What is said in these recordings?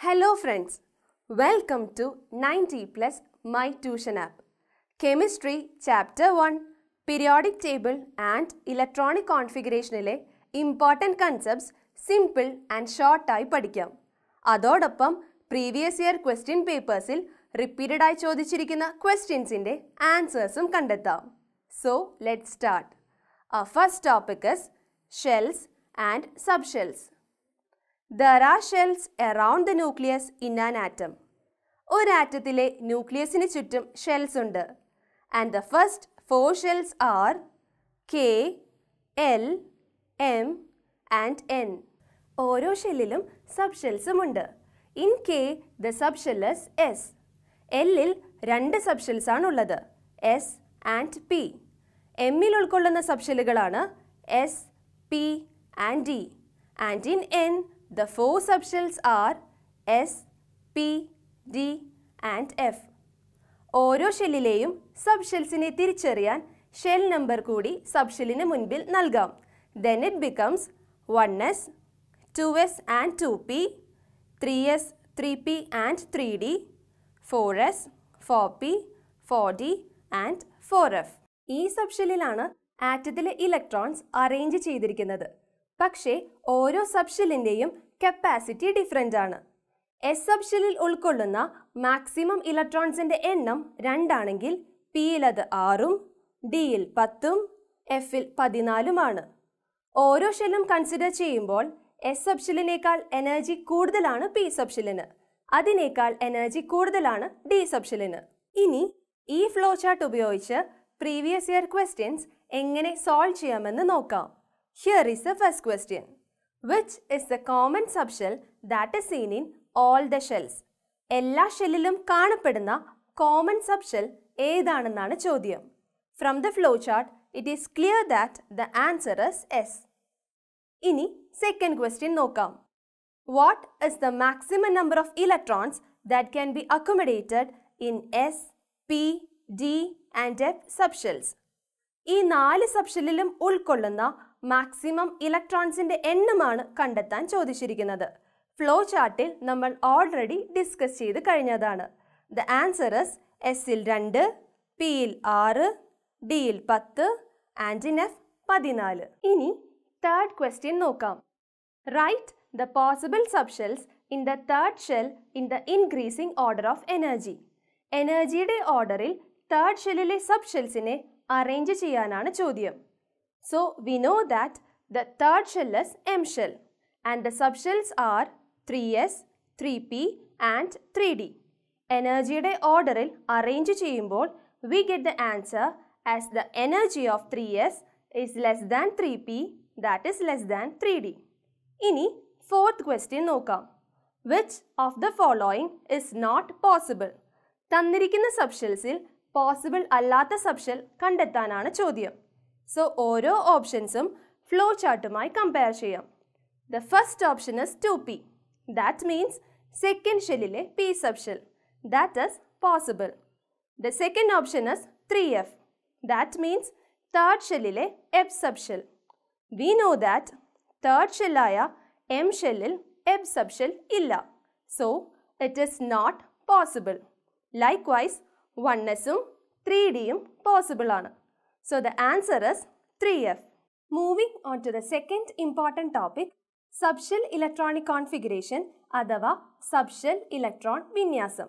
Hello friends, welcome to 90 plus my tuition app. Chemistry chapter 1, periodic table and electronic configuration ile important concepts simple and short type padikyam. Adodappam previous year question papers il repeated ay chodichirikina questions inde answers um kandatham. So let's start. Our first topic is shells and subshells. There are shells around the nucleus in an atom. One atom is nucleus in the shells. under, And the first four shells are K, L, M and N. One shell is subshells. Undu. In K, the subshell is S. L is two subshells. S and P. M is the subshell. S, P and D. And in N, The four subshells are S, P, D and F. ഓരോ ഷെല്ലിലെയും സബ്ഷെൽസിനെ തിരിച്ചറിയാൻ shell number കൂടി സബ്ഷെല്ലിന് മുൻപിൽ നൽകാം then it becomes one S two S and two P three S three P and three D four S four P four D and four F ഈ സബ്ഷെല്ലിലാണ് ആറ്റത്തിലെ electrons arrange ചെയ്തിരിക്കുന്നത് പക്ഷേ ഓരോ സബ്ഷെല്ലിൻ്റെയും കപ്പാസിറ്റി ഡിഫറെൻ്റ് ആണ് എസ് സബ്ഷെല്ലിൽ ഉൾക്കൊള്ളുന്ന മാക്സിമം ഇലക്ട്രോൺസിൻ്റെ എണ്ണം രണ്ടാണെങ്കിൽ പിയിൽ അത് ആറും ഡിയിൽ പത്തും എഫിൽ പതിനാലുമാണ് ഓരോ ഷെല്ലും കൺസിഡർ ചെയ്യുമ്പോൾ എസ് സബ്ഷെല്ലിനേക്കാൾ എനർജി കൂടുതലാണ് പി സബ്ഷെല്ലിന് അതിനേക്കാൾ എനർജി കൂടുതലാണ് ഡി സബ്ഷെല്ലിന് ഇനി ഈ ഫ്ലോ ചാർട്ട് ഉപയോഗിച്ച് പ്രീവിയസ് ഇയർ ക്വസ്റ്റ്യൻസ് എങ്ങനെ സോൾവ് ചെയ്യാമെന്ന് നോക്കാം Here is the first question. Which is the common subshell that is seen in all the shells? എല്ലാ ഷെല്ലിലും കാണപ്പെടുന്ന കോമൺ സബ്ഷെൽ ഏതാണെന്നാണ് ചോദ്യം from the flow chart it is clear that the answer is S ഇനി second question നോക്കാം what is the maximum number of electrons that can be accommodated in S P D and F subshells ഈ നാല് സബ്ഷെല്ലിലും ഉൾക്കൊള്ളുന്ന maximum ഇലക്ട്രോൺസിന്റെ എണ്ണമാണ് കണ്ടെത്താൻ ചോദിച്ചിരിക്കുന്നത് flow ചാർട്ടിൽ നമ്മൾ ഓൾറെഡി ഡിസ്കസ് ചെയ്ത് കഴിഞ്ഞതാണ് ദ ആൻസർ എസ് എസിൽ രണ്ട് പിയിൽ ആറ് ഡിയിൽ പത്ത് ആൻഡ് ഇൻ എഫ് പതിനാല് ഇനി തേർഡ് ക്വസ്റ്റ്യൻ നോക്കാം right the possible subshells in the third shell in the increasing order of energy എനർജിയുടെ ഓർഡറിൽ തേർഡ് ഷെല്ലിലെ സബ് ഷെൽസിനെ അറേഞ്ച് ചെയ്യാനാണ് ചോദ്യം So, we know that the third shell is M shell and the subshells are 3S, 3P and 3D. Energy day order in arrange we get the answer as the energy of 3S is less than 3P that is less than 3D. Ini fourth question noka. Which of the following is not possible? Tannirikina subshells il possible allata subshell kandatana chodyam. So, one options um, flow chart my compare shayam. The first option is 2P. That means, second shell P subshell. That is possible. The second option is 3F. That means, third shell ile F subshell. We know that, third shell M shell il F subshell illa. So, it is not possible. Likewise, one um, 3D um possible ana. So the answer is 3F. Moving on to the second important topic, subshell electronic configuration അഥവാ subshell electron വിന്യാസം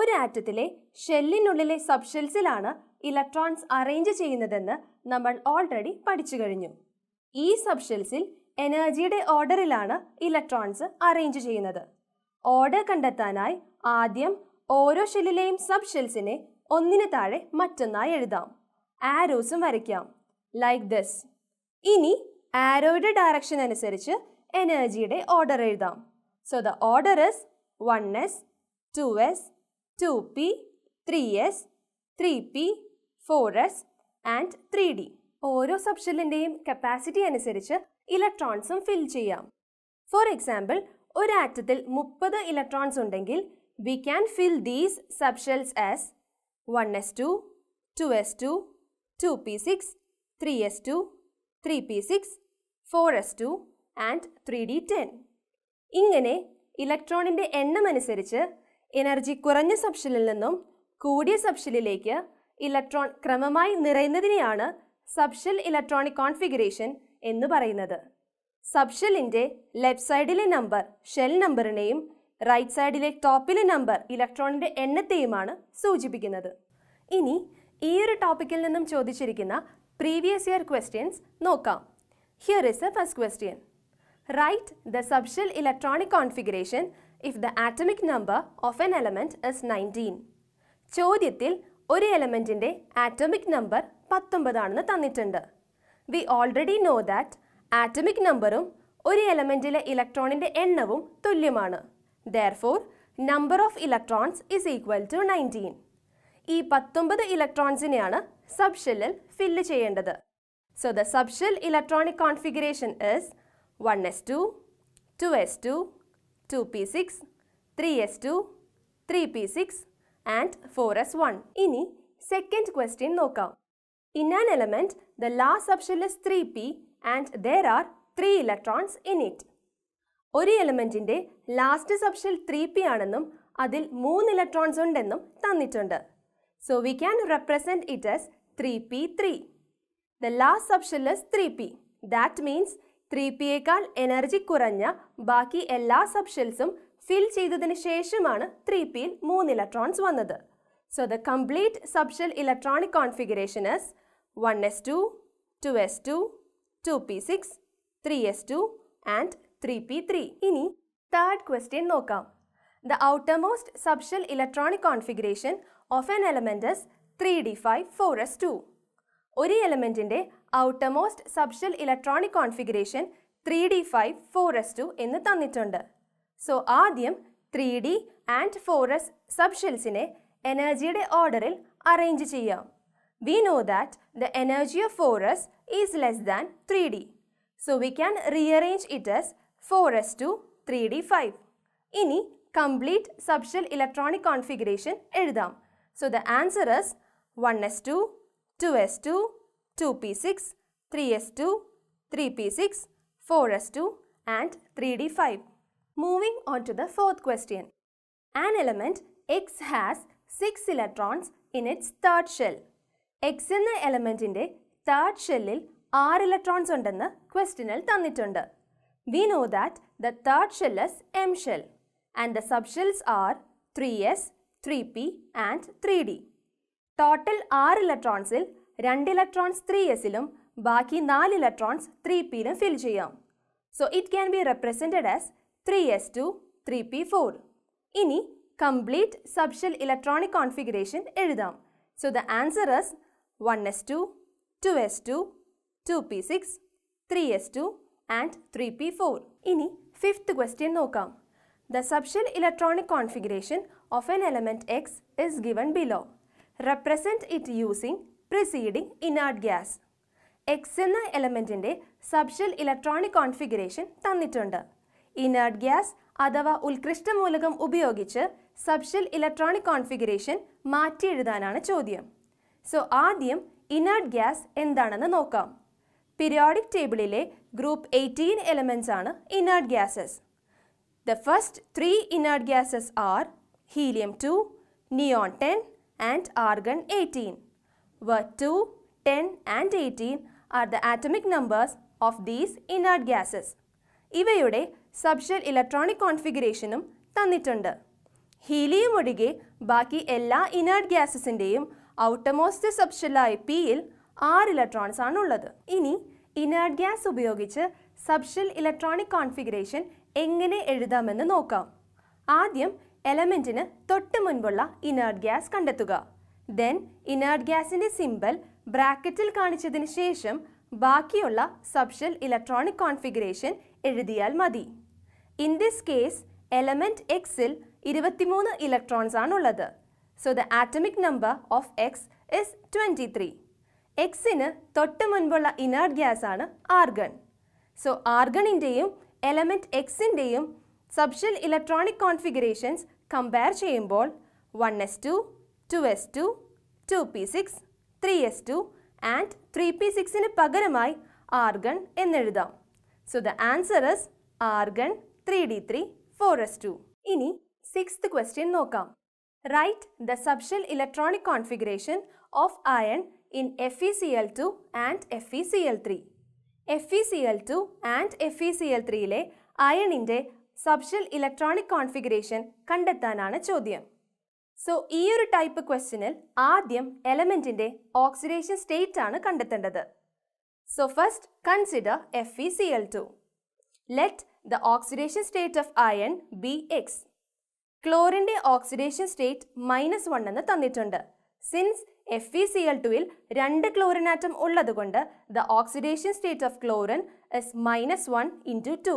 ഒരു ആറ്റത്തിലെ ഷെല്ലിനുള്ളിലെ സബ്ഷെൽസിലാണ് electrons arrange ചെയ്യുന്നതെന്ന് നമ്മൾ already പഠിച്ചു കഴിഞ്ഞു ഈ സബ്ഷെൽസിൽ എനർജിയുടെ ഓർഡറിലാണ് ഇലക്ട്രോൺസ് അറേഞ്ച് ചെയ്യുന്നത് ഓർഡർ കണ്ടെത്താനായി ആദ്യം ഓരോ ഷെല്ലിലെയും സബ്ഷെൽസിനെ ഒന്നിന് താഴെ മറ്റൊന്നായി എഴുതാം ആരോസും വരയ്ക്കാം ലൈക്ക് ദിസ് ഇനി ആരോയുടെ ഡയറക്ഷൻ അനുസരിച്ച് എനർജിയുടെ ഓർഡർ എഴുതാം so the order is one S two S two P three S three P four S and three D ഓരോ സബ്ഷെല്ലിൻ്റെയും കപ്പാസിറ്റി അനുസരിച്ച് ഇലക്ട്രോൺസും ഫിൽ ചെയ്യാം ഫോർ എക്സാമ്പിൾ ഒരു ആറ്റത്തിൽ മുപ്പത് ഇലക്ട്രോൺസ് ഉണ്ടെങ്കിൽ we can fill these subshells as one S two two S two 2p6, 3s2, 3p6, 4s2 and three D ten ഇങ്ങനെ ഇലക്ട്രോണിൻ്റെ അനുസരിച്ച് എനർജി കുറഞ്ഞ സബ്ഷനിൽ നിന്നും കൂടിയ സബ്ഷനിലേക്ക് ഇലക്ട്രോൺ ക്രമമായി നിറയുന്നതിനെയാണ് സബ്ഷൽ ഇലക്ട്രോണിക് കോൺഫിഗറേഷൻ എന്ന് പറയുന്നത് സബ്ഷലിൻ്റെ ലെഫ്റ്റ് സൈഡിലെ നമ്പർ ഷെൽ നമ്പറിനെയും റൈറ്റ് സൈഡിലെ ടോപ്പിലെ നമ്പർ ഇലക്ട്രോണിൻ്റെ എണ്ണത്തെയുമാണ് സൂചിപ്പിക്കുന്നത് ഇനി ഈ ഒരു ടോപ്പിക്കിൽ നിന്നും ചോദിച്ചിരിക്കുന്ന പ്രീവിയസ് ഇയർ ക്വസ്റ്റ്യൻസ് നോക്കാം here is a first question write the subshell electronic configuration if the atomic number of an element is nineteen ചോദ്യത്തിൽ ഒരു എലമെൻറ്റിൻ്റെ ആറ്റമിക് നമ്പർ പത്തൊമ്പതാണെന്ന് തന്നിട്ടുണ്ട് we already know that atomic നമ്പറും ഒരു എലമെൻറ്റിലെ ഇലക്ട്രോണിൻ്റെ എണ്ണവും തുല്യമാണ് therefore number of electrons is equal to nineteen ഈ പത്തൊമ്പത് ഇലക്ട്രോൺസിനെയാണ് സബ്ഷെല്ലിൽ ഫില്ല് ചെയ്യേണ്ടത് so the subshell electronic configuration is one S two two S two two P six three S two three P six and four S one ഇനി second question നോക്കാം in an element the last subshell shell is three P and there are three electrons in it ഒരു എലമെൻറ്റിൻ്റെ last subshell three P ആണെന്നും അതിൽ മൂന്ന് electrons ഉണ്ടെന്നും തന്നിട്ടുണ്ട് So we can represent it as 3p3. The last subshell is 3p. That means 3പിയേക്കാൾ energy കുറഞ്ഞ ബാക്കി എല്ലാ സബ്ഷെൽസും ഫിൽ ചെയ്തതിന് ശേഷമാണ് ത്രീ പിയിൽ മൂന്ന് ഇലക്ട്രോൺസ് വന്നത് so the complete subshell electronic configuration is one S two two S two two P six three S two and three P three ഇനി തേർഡ് ക്വസ്റ്റ്യൻ നോക്കാം the outermost subshell electronic configuration of an elements three D five four S two ഒരു എലമെൻറ്റിൻ്റെ outermost subshell electronic configuration three D five four S two എന്ന് തന്നിട്ടുണ്ട് so ആദ്യം three D and four S സബ്ഷെൽസിനെ എനർജിയുടെ ഓർഡറിൽ arrange ചെയ്യാം we know that the energy of four S is less than three D so we can rearrange it as four S two three D five ഇനി complete subshell electronic configuration എഴുതാം So the answer is 1s2, 2s2, 2p6, 3s2, 3p6, 4s2 and 3d5. Moving on to the fourth question. An element x has 6 electrons in its third shell. x in the element in the third shell il 6 electrons on the question il We know that the third shell is m shell and the subshells are 3s, 3p and 3d. Total 6 electrons il 2 electrons 3s ilum baaki 4 electrons 3p ilum fill cheyam. So it can be represented as 3s2 3p4. Ini complete subshell electronic configuration eludam. So the answer is 1s2 2s2 2p6 3s2 and 3p4. Ini fifth question nokam. The subshell electronic configuration of an element X is given below. Represent it using preceding inert gas. X എന്ന എലമെന്റിന്റെ subshell electronic configuration തന്നിട്ടുണ്ട് inert gas അഥവാ ഉത്കൃഷ്ട മൂലകം ഉപയോഗിച്ച് subshell electronic configuration മാറ്റി എഴുതാനാണ് ചോദ്യം സോ ആദ്യം ഇനർട്ട് ഗ്യാസ് എന്താണെന്ന് നോക്കാം പിരിയോഡിക് ടേബിളിലെ ഗ്രൂപ്പ് എയ്റ്റീൻ എലമെന്റ്സ് ആണ് inert gases the first three inert gases are helium 2, neon 10 and argon 18, where 2, 10 and 18 are the atomic numbers of these inert gases. ഇവയുടെ subshell electronic കോൺഫിഗറേഷനും തന്നിട്ടുണ്ട് helium ഒഴികെ ബാക്കി എല്ലാ ഇനേർട്ട് ഗ്യാസസിൻ്റെയും ഔട്ടമോസ്റ്റ് സബ്ഷലായ പിയിൽ ആറ് ഇലക്ട്രോൺസ് ആണുള്ളത് ഇനി ഇനേർട്ട് ഗ്യാസ് ഉപയോഗിച്ച് സബ്ഷൽ ഇലക്ട്രോണിക് കോൺഫിഗറേഷൻ എങ്ങനെ എഴുതാമെന്ന് നോക്കാം ആദ്യം എലമെൻറ്റിന് തൊട്ട് മുൻപുള്ള ഇനേർട്ട് ഗ്യാസ് കണ്ടെത്തുക ദെൻ ഇനേർട്ട് ഗ്യാസിന്റെ സിംബൽ ബ്രാക്കറ്റിൽ കാണിച്ചതിന് ശേഷം ബാക്കിയുള്ള സബ്ഷൽ ഇലക്ട്രോണിക് കോൺഫിഗറേഷൻ എഴുതിയാൽ മതി ഇൻ ദിസ് കേസ് എലമെന്റ് എക്സിൽ ഇരുപത്തിമൂന്ന് ഇലക്ട്രോൺസ് ആണുള്ളത് so the atomic number of X is twenty three എക്സിന് തൊട്ട് മുൻപുള്ള ഇനേർട്ട് ആണ് ആർഗൺ സോ ആർഗണിൻ്റെയും എലമെൻറ്റ് എക്സിൻ്റെയും സബ്ഷൽ ഇലക്ട്രോണിക് കോൺഫിഗറേഷൻസ് കമ്പയർ ചെയ്യുമ്പോൾ one S two two S two two P six three S two and three P സിക്സിന് പകരമായി argon എന്നെഴുതാം so the answer is argon three D three four S two ഇനി six question നോക്കാം right the subshell electronic configuration of iron in F E C L two and F E C L three F E C L two and F E C L ത്രീയിലെ അയണിൻ്റെ subshell electronic configuration കണ്ടെത്താനാണ് ചോദ്യം so ഈ ഒരു type ക്വസ്റ്റിനിൽ ആദ്യം എലമെന്റിന്റെ oxidation state ആണ് കണ്ടെത്തേണ്ടത് so first consider F E C L two let the oxidation state of iron be x ക്ലോറിന്റെ ഓക്സിഡേഷൻ സ്റ്റേറ്റ് മൈനസ് വൺ എന്ന് തന്നിട്ടുണ്ട് since F E C L ടുവിൽ രണ്ട് ക്ലോറിൻ ആറ്റം ഉള്ളതുകൊണ്ട് the oxidation state of chlorine is minus one into two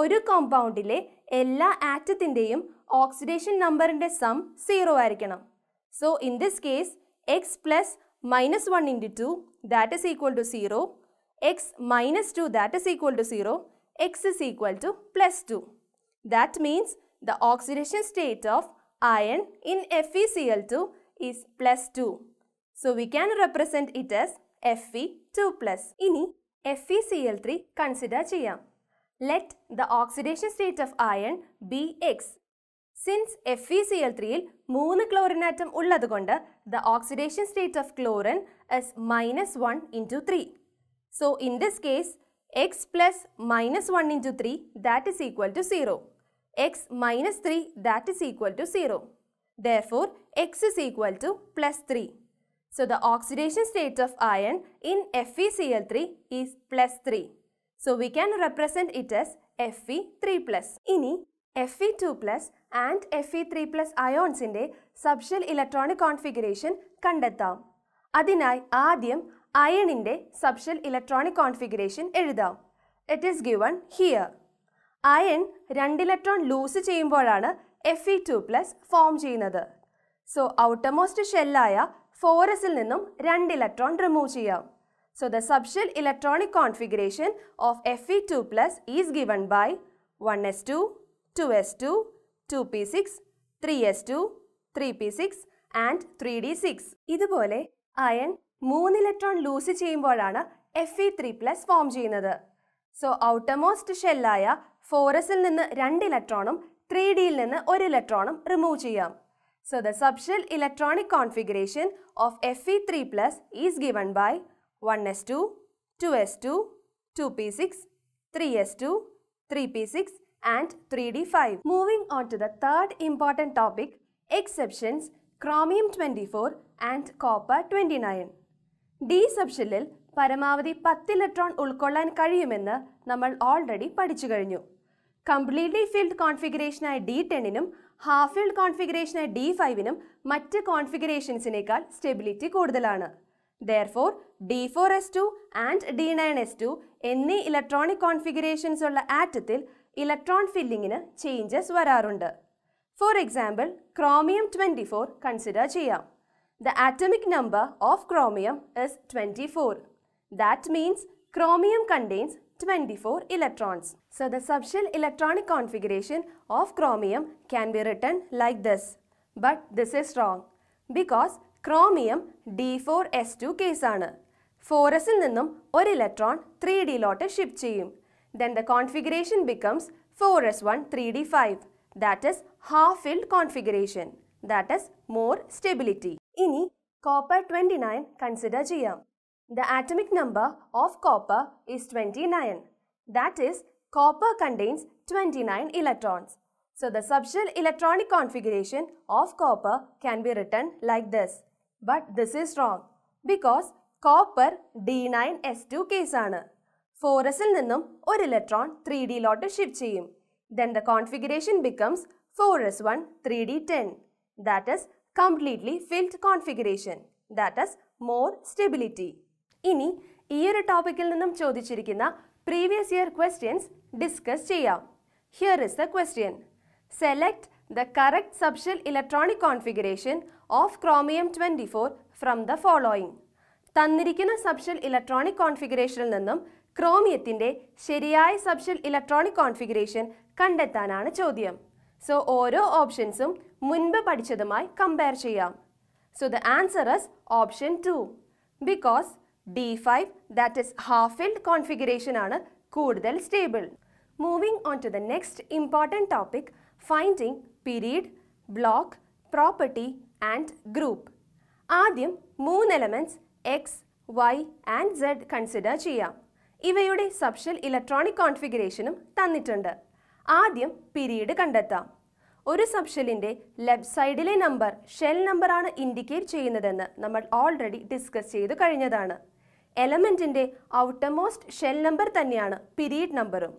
ഒരു കോമ്പൗണ്ടിലെ എല്ലാ ആറ്റത്തിൻ്റെയും ഓക്സിഡേഷൻ നമ്പറിൻ്റെ സം സീറോ ആയിരിക്കണം so in this case x plus minus one into two that is equal to zero x minus two that is equal to zero x is equal to plus two that means the oxidation state of iron in F E C L two is plus two so we can represent it as F E two plus ഇനി F E C L three consider ചെയ്യാം let the oxidation state of iron be X. Since FeCl3 il 3 chlorine atom ulladu kondu, the oxidation state of chlorine is minus 1 into 3. So, in this case, X plus minus 1 into 3 that is equal to 0. X minus 3 that is equal to 0. Therefore, X is equal to plus 3. So, the oxidation state of iron in FeCl3 is plus 3. So we can represent it as F E three plus ഇനി F E two plus and F E three plus അയോൺസിൻ്റെ subshell electronic configuration കണ്ടെത്താം അതിനായി ആദ്യം അയണിൻ്റെ subshell electronic configuration എഴുതാം it is given here iron രണ്ട് electron lose ചെയ്യുമ്പോഴാണ് F E two plus form ചെയ്യുന്നത് സോ ഔട്ടർമോസ്റ്റ് ഷെല്ലായ ഫോറസിൽ നിന്നും രണ്ട് ഇലക്ട്രോൺ റിമൂവ് ചെയ്യാം So the subshell electronic configuration of Fe2 plus is given by 1s2, 2s2, 2p6, 3s2, 3p6 and 3d6. This is the iron 3 electron loose chamber Fe3 plus form. So outermost shell is 4s il 2 electronum, 3d il 1 electronum remove. Chayam. So the subshell electronic configuration of Fe3 plus is given by one S two two S two two P six three S two three P six and three D five moving on to the third important topic exceptions chromium twenty four and copper twenty nine d സെപ്ഷനിൽ പരമാവധി പത്ത് ഇലക്ട്രോൺ ഉൾക്കൊള്ളാൻ കഴിയുമെന്ന് നമ്മൾ already പഠിച്ചു കഴിഞ്ഞു completely filled കോൺഫിഗറേഷനായ ഡി ടെന്നിനും ഹാഫ് ഫിൽഡ് കോൺഫിഗറേഷനായ ഡി ഫൈവിനും മറ്റ് കോൺഫിഗറേഷൻസിനേക്കാൾ സ്റ്റെബിലിറ്റി കൂടുതലാണ് Therefore, D4S2 and D9S2 any electronic configurations ulla atathil electron filling in changes vararunda. For example, chromium 24 consider chia. The atomic number of chromium is 24. That means chromium contains 24 electrons. So the subshell electronic configuration of chromium can be written like this. But this is wrong because chromium D4S2 case. 4S in ninnum, or electron 3D lot shift cheyum. Then the configuration becomes 4S1 3D5. That is half filled configuration. That is more stability. Ini copper 29 consider cheyam. The atomic number of copper is 29. That is copper contains 29 electrons. So the subshell electronic configuration of copper can be written like this. But this is wrong because copper D9S2 k case. 4S il ninnum or electron 3D lot shift cheyum. Then the configuration becomes 4S1 3D10. That is completely filled configuration. That is more stability. Ini year topic il ninnum chodichirikkina previous year questions discussed cheya. Here is the question. Select the correct subshell electronic configuration of Chromium 24 from the following. തന്നിരിക്കുന്ന subshell electronic കോൺഫിഗറേഷനിൽ നിന്നും ക്രോമിയത്തിൻ്റെ ശരിയായ subshell electronic configuration കണ്ടെത്താനാണ് ചോദ്യം സോ ഓരോ ഓപ്ഷൻസും മുൻപ് പഠിച്ചതുമായി കമ്പയർ ചെയ്യാം so the answer is option two because d five that is half filled configuration ആണ് കൂടുതൽ stable moving on to the next important topic finding period block property and group ആദ്യം മൂന്ന് elements x y and z consider ചെയ്യാം ഇവയുടെ subshell electronic കോൺഫിഗറേഷനും തന്നിട്ടുണ്ട് ആദ്യം period കണ്ടെത്താം ഒരു സബ്ഷെല്ലിൻ്റെ ലെഫ്റ്റ് സൈഡിലെ നമ്പർ ഷെൽ നമ്പറാണ് ഇൻഡിക്കേറ്റ് ചെയ്യുന്നതെന്ന് നമ്മൾ ഓൾറെഡി ഡിസ്കസ് ചെയ്തു കഴിഞ്ഞതാണ് എലമെൻറ്റിൻ്റെ ഔട്ടർമോസ്റ്റ് ഷെൽ നമ്പർ തന്നെയാണ് പിരീഡ് നമ്പറും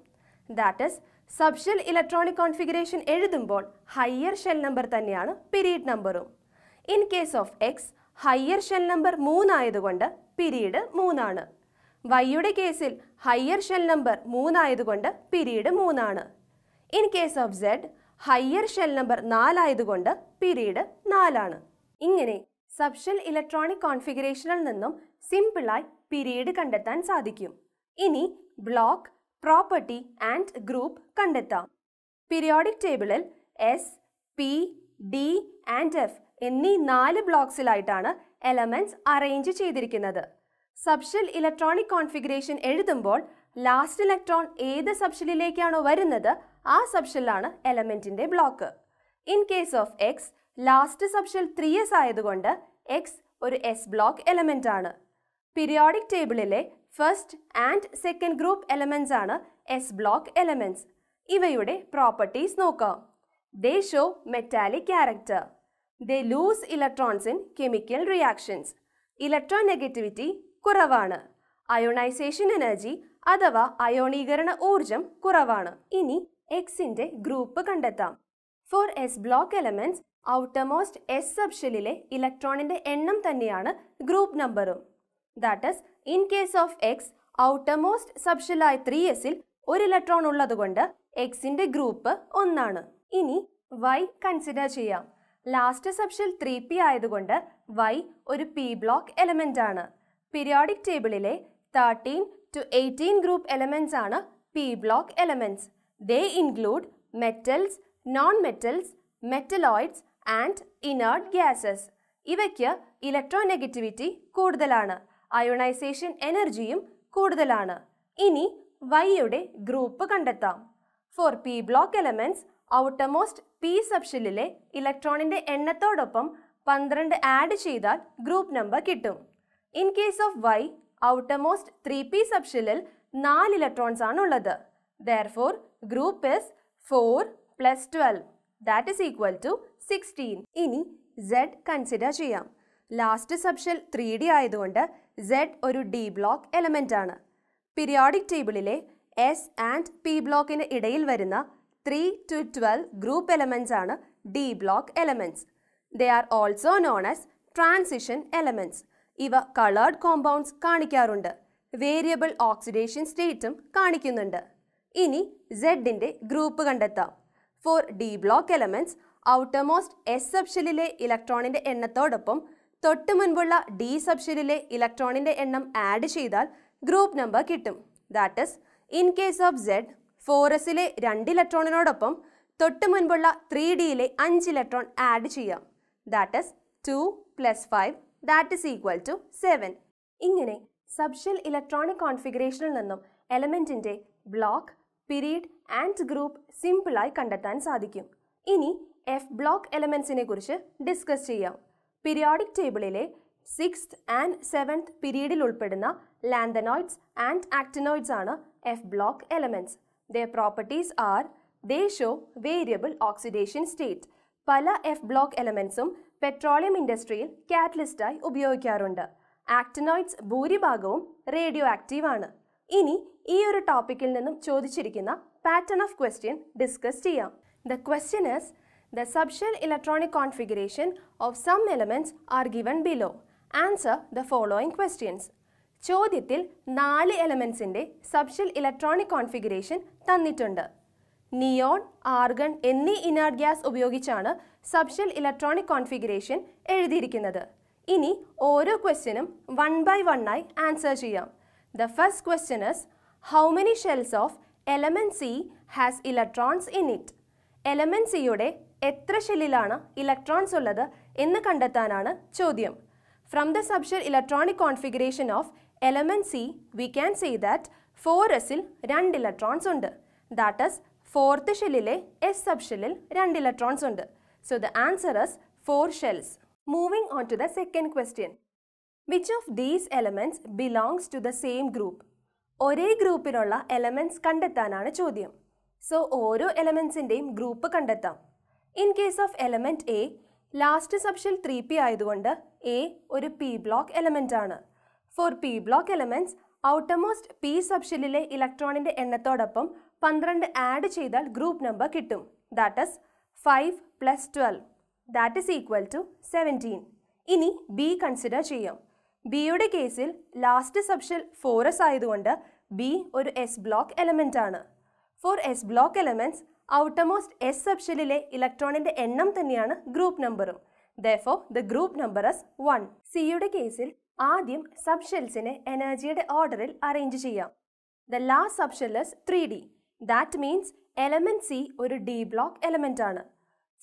that is subshell electronic configuration എഴുതുമ്പോൾ ഹയർ ഷെൽ നമ്പർ തന്നെയാണ് പിരീഡ് നമ്പറും in case of x higher shell number മൂന്നായതുകൊണ്ട് പിരീഡ് മൂന്നാണ് വൈയുടെ കേസിൽ ഹയർ ഷെൽ നമ്പർ മൂന്നായതുകൊണ്ട് പിരീഡ് മൂന്നാണ് in case of z higher shell number നാലായതുകൊണ്ട് പിരീഡ് നാലാണ് ഇങ്ങനെ സബ്ഷൽ ഇലക്ട്രോണിക് കോൺഫിഗറേഷനിൽ നിന്നും സിമ്പിളായി പിരീഡ് കണ്ടെത്താൻ സാധിക്കും ഇനി ബ്ലോക്ക് പ്രോപ്പർട്ടി ആൻഡ് ഗ്രൂപ്പ് കണ്ടെത്താം പീരിയോഡിക് ടേബിളിൽ s P D and f എന്നീ നാല് ബ്ലോക്സിലായിട്ടാണ് എലമെന്റ്സ് അറേഞ്ച് ചെയ്തിരിക്കുന്നത് സബ്ഷൽ ഇലക്ട്രോണിക് കോൺഫിഗറേഷൻ എഴുതുമ്പോൾ ലാസ്റ്റ് ഇലക്ട്രോൺ ഏത് സബ്ഷലിലേക്കാണോ വരുന്നത് ആ സബ്ഷലാണ് എലമെൻറ്റിൻ്റെ block in case of x last subshell three s ആയതുകൊണ്ട് എക്സ് ഒരു എസ് ബ്ലോക്ക് എലമെൻ്റ് ആണ് പിരിയോഡിക് ടേബിളിലെ first and second group elements ആണ് എസ് ബ്ലോക്ക് എലമെൻസ് ഇവയുടെ പ്രോപ്പർട്ടീസ് നോക്കാം they show metallic character they loose electrons in chemical reactions electron negativity കുറവാണ് ionization energy അഥവാ അയോണീകരണ ഊർജം കുറവാണ് ഇനി എക്സിന്റെ ഗ്രൂപ്പ് കണ്ടെത്താം for s block elements outermost s സബ്ഷെല്ലിലെ ഇലക്ട്രോണിന്റെ എണ്ണം തന്നെയാണ് ഗ്രൂപ്പ് നമ്പറും that is in case of x outermost സബ്ഷലായ ത്രീ എസിൽ ഒരു ഇലക്ട്രോൺ ഉള്ളതുകൊണ്ട് എക്സിന്റെ ഗ്രൂപ്പ് ഒന്നാണ് ഇനി വൈ കൺസിഡർ ചെയ്യാം ലാസ്റ്റ് സബ്ഷൽ ത്രീ പി ആയതുകൊണ്ട് വൈ ഒരു പി ബ്ലോക്ക് എലമെന്റ് ആണ് പീരിയോഡിക് ടേബിളിലെ thirteen to eighteen group elements ആണ് P block elements they include metals non metals metalloids and inert gases ഇവയ്ക്ക് ഇലക്ട്രോ നെഗറ്റിവിറ്റി കൂടുതലാണ് അയോണൈസേഷൻ എനർജിയും കൂടുതലാണ് ഇനി വൈയുടെ ഗ്രൂപ്പ് കണ്ടെത്താം for p block elements outermost p സബ്ഷെല്ലിലെ ഇലക്ട്രോണിന്റെ എണ്ണത്തോടൊപ്പം പന്ത്രണ്ട് ആഡ് ചെയ്താൽ ഗ്രൂപ്പ് നമ്പർ കിട്ടും in case of y outermost three p സബ്ഷെല്ലിൽ നാല് ഇലക്ട്രോൺസ് ആണ് ഉള്ളത് for group is four plus twelve that is equal to sixteen ഇനി സെഡ് കൺസിഡർ ചെയ്യാം ലാസ്റ്റ് സബ്ഷെൽ ത്രീ ഡി ആയതുകൊണ്ട് സെഡ് ഒരു ഡി ബ്ലോക്ക് എലമെന്റ് ആണ് പിരിയോഡിക് ടേബിളിലെ എസ് ആൻഡ് പി ബ്ലോക്കിന് ഇടയിൽ വരുന്ന three to twelve group elements ആണ് d block elements they are also known as transition elements ഇവ കളേർഡ് കോമ്പൗണ്ട്സ് കാണിക്കാറുണ്ട് വേരിയബിൾ ഓക്സിഡേഷൻ സ്റ്റേറ്റും കാണിക്കുന്നുണ്ട് ഇനി സെഡിൻ്റെ ഗ്രൂപ്പ് കണ്ടെത്താം for d block elements outermost s എപ്ഷലിലെ ഇലക്ട്രോണിൻ്റെ എണ്ണത്തോടൊപ്പം തൊട്ട് മുൻപുള്ള ഡി സബ്ഷെല്ലിലെ ഇലക്ട്രോണിൻ്റെ എണ്ണം ആഡ് ചെയ്താൽ ഗ്രൂപ്പ് നമ്പർ കിട്ടും that is in case of z ഫോറസിലെ രണ്ട് ഇലക്ട്രോണിനോടൊപ്പം തൊട്ട് മുൻപുള്ള ത്രീ ഡിയിലെ അഞ്ച് ഇലക്ട്രോൺ ആഡ് ചെയ്യാം that is two plus five that is equal to seven ഇങ്ങനെ സബ്ഷെൽ ഇലക്ട്രോണിക് കോൺഫിഗറേഷനിൽ നിന്നും എലമെൻറ്റിൻ്റെ ബ്ലോക്ക് പിരീഡ് ആൻഡ് ഗ്രൂപ്പ് സിമ്പിളായി കണ്ടെത്താൻ സാധിക്കും ഇനി എഫ് ബ്ലോക്ക് എലമെൻസിനെ കുറിച്ച് ഡിസ്കസ് ചെയ്യാം പിരിയോഡിക് ടേബിളിലെ സിക്സ് ആൻഡ് സെവൻത് പീരീഡിൽ ഉൾപ്പെടുന്ന ലാൻഡനോയിഡ്സ് ആൻഡ് ആക്ടിനോയിഡ്സ് ആണ് f block elements the properties are they show variable oxidation state പല എഫ് ബ്ലോക്ക് എലമെന്റ്സും പെട്രോളിയം ഇൻഡസ്ട്രിയിൽ കാറ്റലിസ്റ്റായി ഉപയോഗിക്കാറുണ്ട് ആക്ടിനോയിഡ്സ് ഭൂരിഭാഗവും റേഡിയോ ആക്റ്റീവ് ആണ് ഇനി ഈ ഒരു ടോപ്പിക്കിൽ നിന്നും ചോദിച്ചിരിക്കുന്ന പാറ്റേൺ ഓഫ് ക്വസ്റ്റ്യൻ ഡിസ്കസ് ചെയ്യാം the question is The subshell electronic configuration of some elements are given below. Answer the following questions. ചോദ്യത്തിൽ നാല് എലമെൻസിൻ്റെ സബ്ഷൽ ഇലക്ട്രോണിക് കോൺഫിഗറേഷൻ തന്നിട്ടുണ്ട് നിയോൺ ആർഗൺ എന്നീ ഇനാർഡ് ഗ്യാസ് ഉപയോഗിച്ചാണ് സബ്ഷൽ ഇലക്ട്രോണിക് കോൺഫിഗറേഷൻ എഴുതിയിരിക്കുന്നത് ഇനി ഓരോ ക്വസ്റ്റ്യനും വൺ ബൈ വണ്ണായി ആൻസർ ചെയ്യാം the first question is how many shells of element C has electrons in it element സിയുടെ എത്ര ഷെല്ലിലാണ് ഇലക്ട്രോൺസ് ഉള്ളത് എന്ന് കണ്ടെത്താനാണ് ചോദ്യം from the subshell electronic configuration of element C we can say that four എസിൽ രണ്ട് ഇലക്ട്രോൺസ് ഉണ്ട് ദാറ്റ് ഇസ് ഫോർത്ത് ഷെല്ലിലെ എസ് സബ്ഷെല്ലിൽ രണ്ട് ഇലക്ട്രോൺസ് ഉണ്ട് so the answer is four shells moving on to the second question which of these elements belongs to the same group ഒരേ ഗ്രൂപ്പിലുള്ള elements കണ്ടെത്താനാണ് ചോദ്യം സോ ഓരോ എലമെൻസിൻ്റെയും ഗ്രൂപ്പ് കണ്ടെത്താം in case of element A last subshell three p ആയതുകൊണ്ട് A ഒരു പി ബ്ലോക്ക് എലമെൻ്റ് ആണ് for p block elements outermost p സബ്ഷെല്ലിലെ ഇലക്ട്രോണിൻ്റെ എണ്ണത്തോടൊപ്പം പന്ത്രണ്ട് ആഡ് ചെയ്താൽ ഗ്രൂപ്പ് നമ്പർ കിട്ടും that is five plus twelve that is equal to seventeen ഇനി ബി കൺസിഡർ ചെയ്യാം ബിയുടെ കേസിൽ ലാസ്റ്റ് സബ്ഷെൽ ഫോറസ് ആയതുകൊണ്ട് ബി ഒരു എസ് ബ്ലോക്ക് എലമെൻ്റ് ആണ് for s block elements outermost s സബ്ഷെല്ലിലെ ഇലക്ട്രോണിന്റെ എണ്ണം തന്നെയാണ് ഗ്രൂപ്പ് നമ്പറും though the group number is one സിയുടെ കേസിൽ ആദ്യം സബ്ഷെൽസിനെ എനർജിയുടെ ഓർഡറിൽ അറേഞ്ച് ചെയ്യാം the last subshell is three d that means element C ഒരു ഡി ബ്ലോക്ക് എലമെന്റ് ആണ്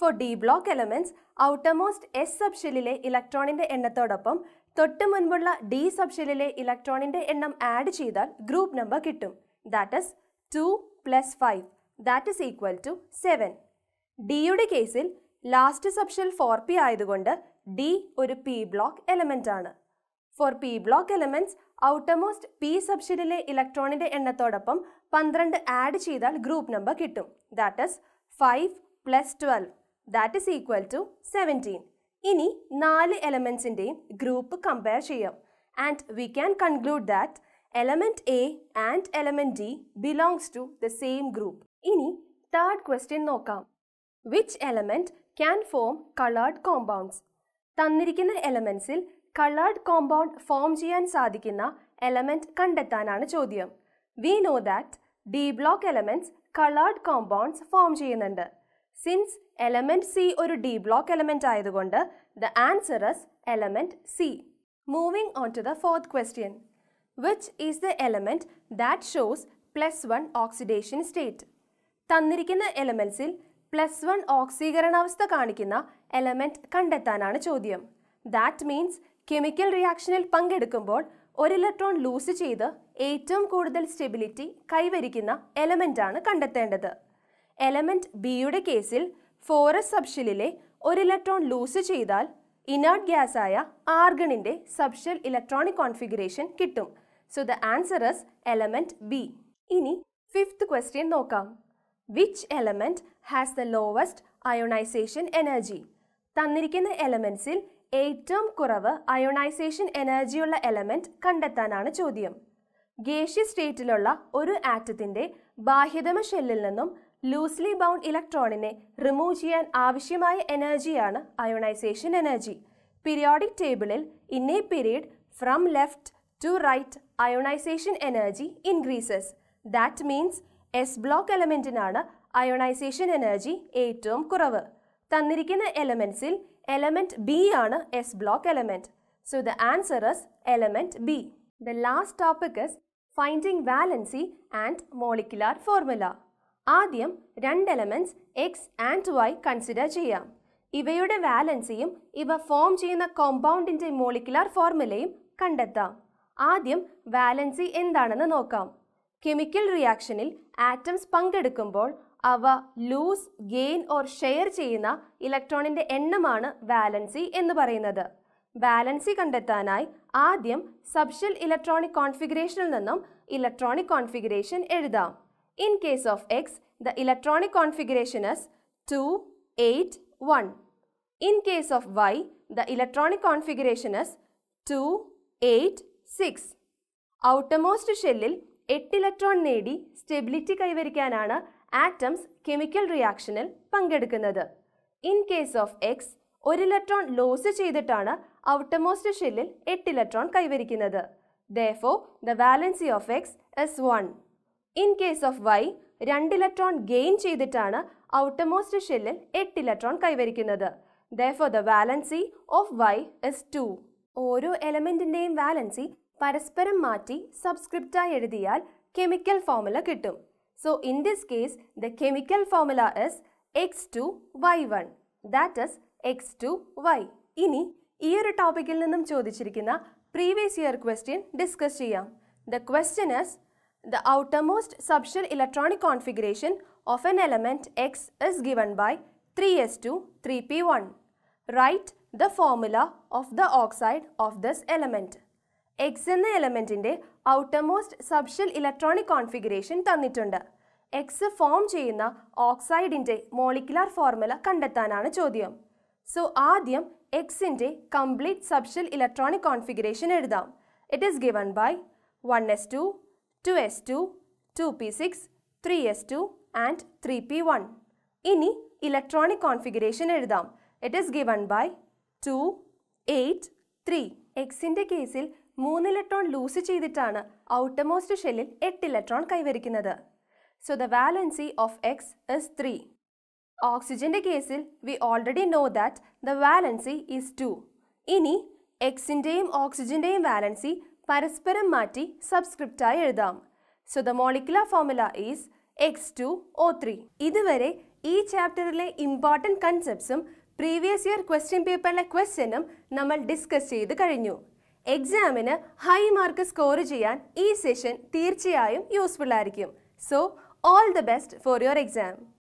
for d block elements outermost s സബ്ഷെല്ലിലെ ഇലക്ട്രോണിന്റെ എണ്ണത്തോടൊപ്പം തൊട്ട് മുൻപുള്ള ഡി സബ്ഷെല്ലിലെ ഇലക്ട്രോണിന്റെ എണ്ണം ആഡ് ചെയ്താൽ ഗ്രൂപ്പ് നമ്പർ കിട്ടും that is two plus five that is equal to seven ഡിയുടെ കേസിൽ ലാസ്റ്റ് സബ്ഷൽ ഫോർ പി ആയതുകൊണ്ട് ഡി ഒരു പി ബ്ലോക്ക് എലമെൻ്റ് ആണ് for p block elements outermost p സബ്ഷെഡിലെ ഇലക്ട്രോണിൻ്റെ എണ്ണത്തോടൊപ്പം പന്ത്രണ്ട് ആഡ് ചെയ്താൽ ഗ്രൂപ്പ് നമ്പർ കിട്ടും that is five plus twelve that is equal to seventeen ഇനി നാല് എലമെൻസിൻ്റെയും ഗ്രൂപ്പ് കമ്പയർ ചെയ്യാം and we can conclude that element A and element D belongs to the same group ഇനി തേർഡ് ക്വസ്റ്റ്യൻ നോക്കാം which element can form coloured compounds തന്നിരിക്കുന്ന എലമെന്റ്സിൽ coloured compound form ചെയ്യാൻ സാധിക്കുന്ന എലമെൻറ്റ് കണ്ടെത്താനാണ് ചോദ്യം we know that d block elements coloured compounds form ചെയ്യുന്നുണ്ട് since element C ഒരു ഡി ബ്ലോക്ക് എലമെൻ്റ് ആയതുകൊണ്ട് the answer is element C moving on to the fourth question which is the element that shows plus one oxidation state തന്നിരിക്കുന്ന എലമെൻസിൽ plus one ഓക്സീകരണാവസ്ഥ കാണിക്കുന്ന element കണ്ടെത്താനാണ് ചോദ്യം that means chemical റിയാക്ഷനിൽ പങ്കെടുക്കുമ്പോൾ ഒരു electron loose ചെയ്ത് ഏറ്റവും കൂടുതൽ സ്റ്റെബിലിറ്റി കൈവരിക്കുന്ന എലമെൻറ്റാണ് കണ്ടെത്തേണ്ടത് എലമെൻറ്റ് ബിയുടെ കേസിൽ ഫോറസ് സബ്ഷെല്ലിലെ ഒരു ഇലക്ട്രോൺ ലൂസ് ചെയ്താൽ ഗ്യാസ് ഗ്യാസായ ആർഗണിൻ്റെ സബ്ഷെൽ ഇലക്ട്രോണിക് കോൺഫിഗറേഷൻ കിട്ടും so the answer is element B ഇനി ഫിഫ്ത്ത് ക്വസ്റ്റ്യൻ നോക്കാം which element has the lowest ionization energy തന്നിരിക്കുന്ന എലമെൻസിൽ ഏറ്റവും കുറവ് അയോണൈസേഷൻ എനർജിയുള്ള എലമെൻറ്റ് കണ്ടെത്താനാണ് ചോദ്യം ഗേഷ്യ സ്റ്റേറ്റിലുള്ള ഒരു ആറ്റത്തിൻ്റെ ബാഹ്യതമ ഷെല്ലിൽ നിന്നും ലൂസ്ലി ബൗണ്ട് ഇലക്ട്രോണിനെ റിമൂവ് ചെയ്യാൻ ആവശ്യമായ എനർജിയാണ് അയോണൈസേഷൻ എനർജി പീരിയോഡിക് ടേബിളിൽ in a period from left to right ionization energy increases that means s block എലമെൻറ്റിനാണ് അയോണൈസേഷൻ എനർജി ഏറ്റവും കുറവ് തന്നിരിക്കുന്ന എലമെന്റ്സിൽ എലമെന്റ് ബി ആണ് s block element so the answer is element B the last topic is finding valency and molecular formula ആദ്യം രണ്ട് elements x and y consider ചെയ്യാം ഇവയുടെ വാലൻസിയും ഇവ ഫോം ചെയ്യുന്ന കോമ്പൗണ്ടിന്റെ മോളിക്കുലാർ ഫോർമുലയും കണ്ടെത്താം ആദ്യം വാലൻസി എന്താണെന്ന് നോക്കാം കെമിക്കൽ റിയാക്ഷനിൽ ആറ്റംസ് പങ്കെടുക്കുമ്പോൾ അവ ലൂസ് ഗെയിൻ ഓർ ഷെയർ ചെയ്യുന്ന ഇലക്ട്രോണിൻ്റെ എണ്ണമാണ് വാലൻസി എന്ന് പറയുന്നത് ബാലൻസി കണ്ടെത്താനായി ആദ്യം സബ്ഷൽ ഇലക്ട്രോണിക് കോൺഫിഗറേഷനിൽ നിന്നും ഇലക്ട്രോണിക് കോൺഫിഗറേഷൻ എഴുതാം in case of X the electronic configuration is two eight one in case of Y the electronic configuration is two eight six outermost ഷെല്ലിൽ എട്ട് ഇലക്ട്രോൺ നേടി സ്റ്റെബിലിറ്റി കൈവരിക്കാനാണ് ആറ്റംസ് കെമിക്കൽ റിയാക്ഷനിൽ പങ്കെടുക്കുന്നത് in case of X ഒരു electron loss ചെയ്തിട്ടാണ് outermost ഷെല്ലിൽ എട്ട് ഇലക്ട്രോൺ കൈവരിക്കുന്നത് though the valency of X is one in case of Y രണ്ട് ഇലക്ട്രോൺ ഗെയിൻ ചെയ്തിട്ടാണ് ഔട്ടമോസ്റ്റ് ഷെല്ലിൽ എട്ട് ഇലക്ട്രോൺ കൈവരിക്കുന്നത് though the valency of Y is two ഓരോ എലമെൻറ്റിൻ്റെയും വാലൻസി പരസ്പരം മാറ്റി സബ്സ്ക്രിപ്റ്റായി എഴുതിയാൽ കെമിക്കൽ ഫോമുല കിട്ടും so in this case the chemical formula is X two Y one that is X two Y ഇനി ഈ ഒരു ടോപ്പിക്കിൽ നിന്നും ചോദിച്ചിരിക്കുന്ന പ്രീവിയസ് ഇയർ ക്വസ്റ്റ്യൻ ഡിസ്കസ് ചെയ്യാം the question is the outermost subshell electronic configuration of an element x is given by 3s2 3p1. Write the formula of the oxide of this element. X എന്ന എലമെൻറ്റിൻ്റെ outermost subshell electronic configuration തന്നിട്ടുണ്ട് X form ചെയ്യുന്ന ഓക്സൈഡിൻ്റെ molecular formula കണ്ടെത്താനാണ് ചോദ്യം so ആദ്യം എക്സിൻ്റെ complete subshell electronic configuration എഴുതാം it is given by one S two two S two two P six three S two and three P one ഇനി electronic configuration എഴുതാം it is given by two eight three എക്സിൻ്റെ കേസിൽ മൂന്ന് electron loose ചെയ്തിട്ടാണ് outermost ഷെല്ലിൽ എട്ട് electron കൈവരിക്കുന്നത് so the valency of X is three ഓക്സിജന്റെ കേസിൽ we already know that the valency is two ഇനി എക്സിൻ്റെയും ഓക്സിജന്റെയും വാലൻസി പരസ്പരം മാറ്റി സബ്സ്ക്രിപ്റ്റായി എഴുതാം so the molecular formula is X two O three ഇതുവരെ ഈ ചാപ്റ്ററിലെ ഇമ്പോർട്ടൻറ്റ് കൺസെപ്റ്റ്സും പ്രീവിയസ് ഇയർ ക്വസ്റ്റ്യൻ പേപ്പറിലെ ക്വസ്റ്റ്യനും നമ്മൾ ഡിസ്കസ് ചെയ്ത് കഴിഞ്ഞു എക്സാമിന് ഹൈ മാർക്ക് സ്കോർ ചെയ്യാൻ ഈ സെഷൻ തീർച്ചയായും യൂസ്ഫുൾ ആയിരിക്കും so all the best for your exam